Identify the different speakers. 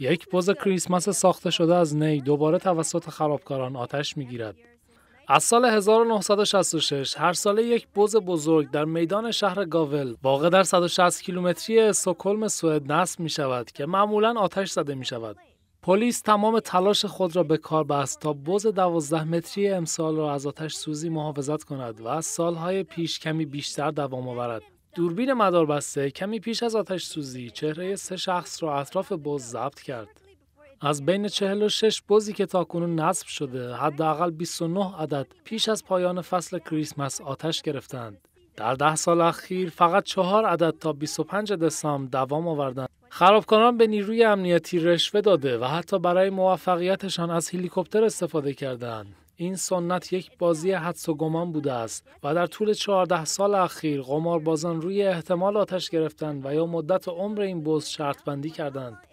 Speaker 1: یک بز کریسمس ساخته شده از نی دوباره توسط خرابکاران آتش گیرد. از سال 1966 هر ساله یک بوز بزرگ در میدان شهر گاول واقع در 160 کیلومتری سوکلم سوئد نصب می شود که معمولا آتش زده می شود. پلیس تمام تلاش خود را به کار بست تا بز 12 متری امسال را از آتش سوزی محافظت کند و از سالهای پیش کمی بیشتر دوام آورد. دوربین مداربسته کمی پیش از آتش سوزی چهره سه شخص را اطراف بز ضبط کرد. از بین 46 بزی که تاکنون نصب شده حداقل 29 عدد پیش از پایان فصل کریسمس آتش گرفتند. در ده سال اخیر فقط چهار عدد تا 25 دسامبر دوام آوردند. خرابکاران به نیروی امنیتی رشوه داده و حتی برای موفقیتشان از هلیکوپتر استفاده کردند. این سنت یک بازی حدس و گمان بوده است و در طول 14 سال اخیر قماربازان روی احتمال آتش گرفتند و یا مدت عمر این بوز شرط بندی کردند.